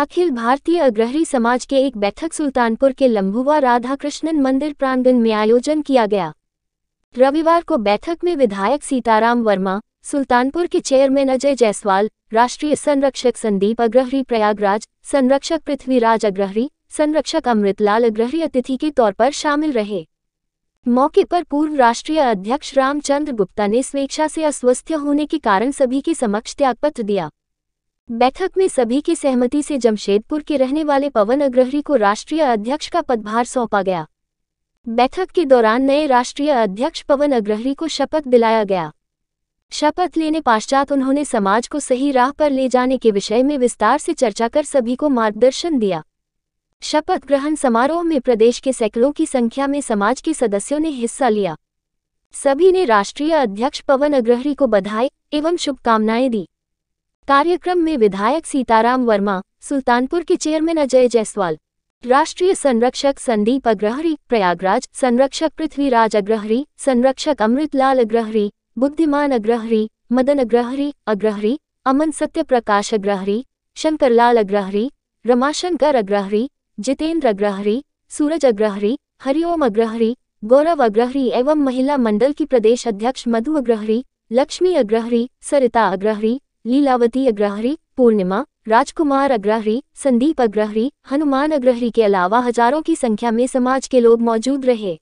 अखिल भारतीय अग्रहरी समाज के एक बैठक सुल्तानपुर के लम्बुआ राधाकृष्णन मंदिर प्रांगण में आयोजन किया गया रविवार को बैठक में विधायक सीताराम वर्मा सुल्तानपुर के चेयरमैन अजय जायसवाल राष्ट्रीय संरक्षक संदीप अग्रहरी प्रयागराज संरक्षक पृथ्वीराज अग्रहरी संरक्षक अमृतलाल अग्रहरी अतिथि के तौर पर शामिल रहे मौके पर पूर्व राष्ट्रीय अध्यक्ष रामचंद्र गुप्ता ने स्वेच्छा से अस्वस्थ होने के कारण सभी के समक्ष त्यागपत्र दिया बैठक में सभी की सहमति से जमशेदपुर के रहने वाले पवन अग्रहरी को राष्ट्रीय अध्यक्ष का पदभार सौंपा गया बैठक के दौरान नए राष्ट्रीय अध्यक्ष पवन अग्रहरी को शपथ दिलाया गया शपथ लेने पश्चात उन्होंने समाज को सही राह पर ले जाने के विषय में विस्तार से चर्चा कर सभी को मार्गदर्शन दिया शपथ ग्रहण समारोह में प्रदेश के सैकड़ों की संख्या में समाज के सदस्यों ने हिस्सा लिया सभी ने राष्ट्रीय अध्यक्ष पवन अग्रहरी को बधाई एवं शुभकामनाएं दी कार्यक्रम में विधायक सीताराम वर्मा सुल्तानपुर के चेयरमैन अजय जायसवाल राष्ट्रीय संरक्षक संदीप अग्रहरी प्रयागराज संरक्षक पृथ्वीराज अग्रहरी संरक्षक अमृतलाल अग्रहरी बुद्धिमान अग्रहरी मदन अग्रहरी अग्रहरी अमन सत्य प्रकाश अग्रहरी शंकरलाल अग्रहरी रमाशंकर अग्रहरी जितेंद्र अग्रहरी सूरज अग्रहरी हरिओम अग्रहरी गौरव अग्रहरी एवं महिला मंडल की प्रदेश अध्यक्ष मधु अग्रहरी लक्ष्मी अग्रहरी सरिता अग्रहरी लीलावती अग्रहरी पूर्णिमा राजकुमार अग्रहरी संदीप अग्रहरी हनुमान अग्रहरी के अलावा हजारों की संख्या में समाज के लोग मौजूद रहे